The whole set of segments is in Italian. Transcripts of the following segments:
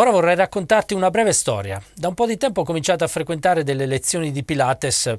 Ora vorrei raccontarti una breve storia. Da un po' di tempo ho cominciato a frequentare delle lezioni di Pilates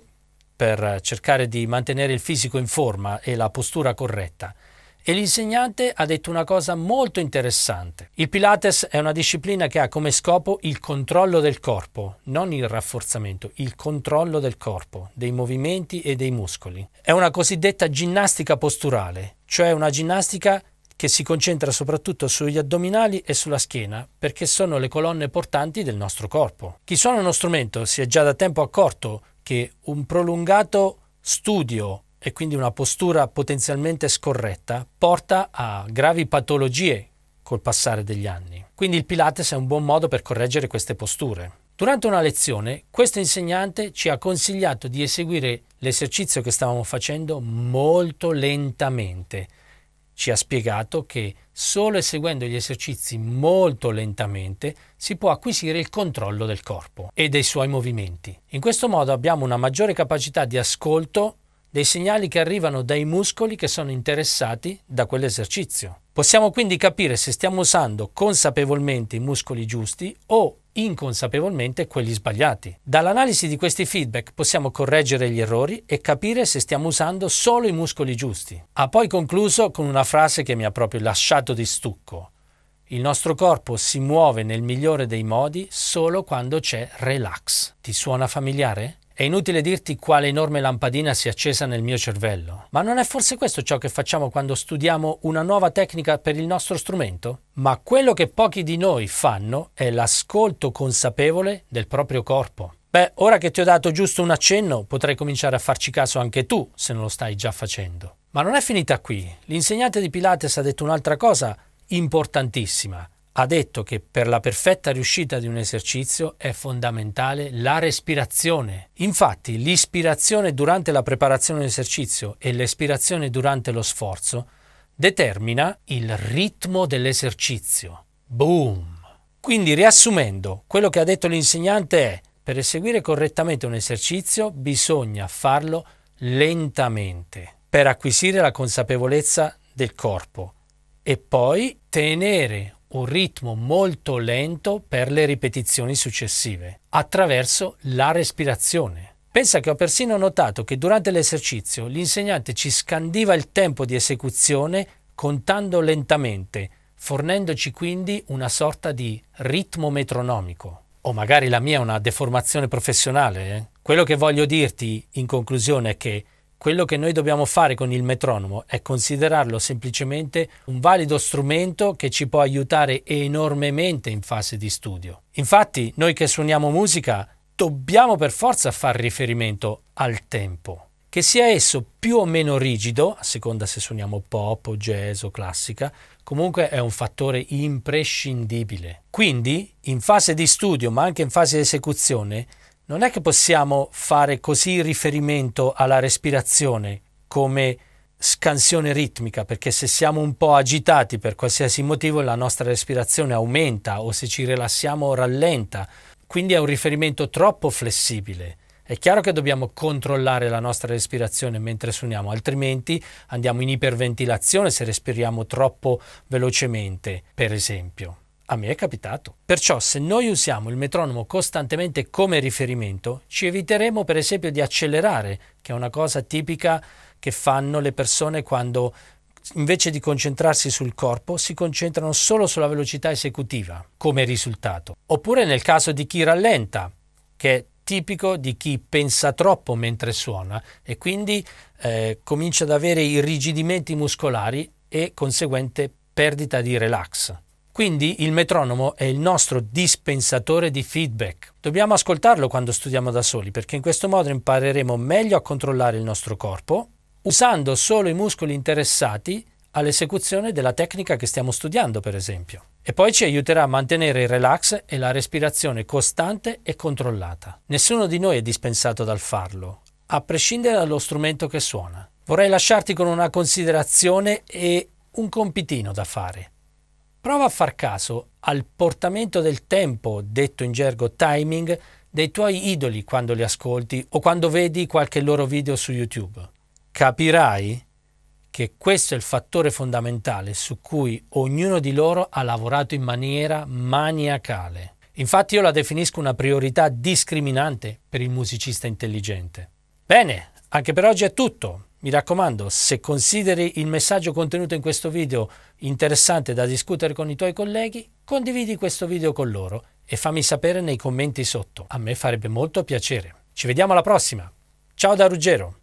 per cercare di mantenere il fisico in forma e la postura corretta. E l'insegnante ha detto una cosa molto interessante. Il Pilates è una disciplina che ha come scopo il controllo del corpo, non il rafforzamento, il controllo del corpo, dei movimenti e dei muscoli. È una cosiddetta ginnastica posturale, cioè una ginnastica che si concentra soprattutto sugli addominali e sulla schiena, perché sono le colonne portanti del nostro corpo. Chi suona uno strumento si è già da tempo accorto che un prolungato studio e quindi una postura potenzialmente scorretta porta a gravi patologie col passare degli anni. Quindi il Pilates è un buon modo per correggere queste posture. Durante una lezione, questo insegnante ci ha consigliato di eseguire l'esercizio che stavamo facendo molto lentamente, ci ha spiegato che solo eseguendo gli esercizi molto lentamente si può acquisire il controllo del corpo e dei suoi movimenti. In questo modo abbiamo una maggiore capacità di ascolto dei segnali che arrivano dai muscoli che sono interessati da quell'esercizio. Possiamo quindi capire se stiamo usando consapevolmente i muscoli giusti o inconsapevolmente quelli sbagliati. Dall'analisi di questi feedback possiamo correggere gli errori e capire se stiamo usando solo i muscoli giusti. Ha poi concluso con una frase che mi ha proprio lasciato di stucco. Il nostro corpo si muove nel migliore dei modi solo quando c'è relax. Ti suona familiare? È inutile dirti quale enorme lampadina si è accesa nel mio cervello. Ma non è forse questo ciò che facciamo quando studiamo una nuova tecnica per il nostro strumento? Ma quello che pochi di noi fanno è l'ascolto consapevole del proprio corpo. Beh, ora che ti ho dato giusto un accenno, potrai cominciare a farci caso anche tu, se non lo stai già facendo. Ma non è finita qui. L'insegnante di Pilates ha detto un'altra cosa importantissima ha detto che per la perfetta riuscita di un esercizio è fondamentale la respirazione. Infatti l'ispirazione durante la preparazione dell'esercizio e l'espirazione durante lo sforzo determina il ritmo dell'esercizio. Boom! Quindi riassumendo, quello che ha detto l'insegnante è per eseguire correttamente un esercizio bisogna farlo lentamente per acquisire la consapevolezza del corpo e poi tenere un ritmo molto lento per le ripetizioni successive, attraverso la respirazione. Pensa che ho persino notato che durante l'esercizio l'insegnante ci scandiva il tempo di esecuzione contando lentamente, fornendoci quindi una sorta di ritmo metronomico. O magari la mia è una deformazione professionale. Eh? Quello che voglio dirti in conclusione è che quello che noi dobbiamo fare con il metronomo è considerarlo semplicemente un valido strumento che ci può aiutare enormemente in fase di studio. Infatti, noi che suoniamo musica dobbiamo per forza far riferimento al tempo che sia esso più o meno rigido, a seconda se suoniamo pop o jazz o classica, comunque è un fattore imprescindibile. Quindi, in fase di studio, ma anche in fase di esecuzione, non è che possiamo fare così riferimento alla respirazione come scansione ritmica, perché se siamo un po' agitati per qualsiasi motivo la nostra respirazione aumenta o se ci rilassiamo rallenta, quindi è un riferimento troppo flessibile. È chiaro che dobbiamo controllare la nostra respirazione mentre suoniamo, altrimenti andiamo in iperventilazione se respiriamo troppo velocemente, per esempio. A me è capitato. Perciò se noi usiamo il metronomo costantemente come riferimento, ci eviteremo per esempio di accelerare, che è una cosa tipica che fanno le persone quando invece di concentrarsi sul corpo, si concentrano solo sulla velocità esecutiva come risultato. Oppure nel caso di chi rallenta, che è tipico di chi pensa troppo mentre suona e quindi eh, comincia ad avere irrigidimenti muscolari e conseguente perdita di relax. Quindi il metronomo è il nostro dispensatore di feedback. Dobbiamo ascoltarlo quando studiamo da soli perché in questo modo impareremo meglio a controllare il nostro corpo usando solo i muscoli interessati all'esecuzione della tecnica che stiamo studiando, per esempio. E poi ci aiuterà a mantenere il relax e la respirazione costante e controllata. Nessuno di noi è dispensato dal farlo, a prescindere dallo strumento che suona. Vorrei lasciarti con una considerazione e un compitino da fare. Prova a far caso al portamento del tempo, detto in gergo timing, dei tuoi idoli quando li ascolti o quando vedi qualche loro video su YouTube. Capirai che questo è il fattore fondamentale su cui ognuno di loro ha lavorato in maniera maniacale. Infatti io la definisco una priorità discriminante per il musicista intelligente. Bene, anche per oggi è tutto. Mi raccomando, se consideri il messaggio contenuto in questo video interessante da discutere con i tuoi colleghi, condividi questo video con loro e fammi sapere nei commenti sotto. A me farebbe molto piacere. Ci vediamo alla prossima. Ciao da Ruggero.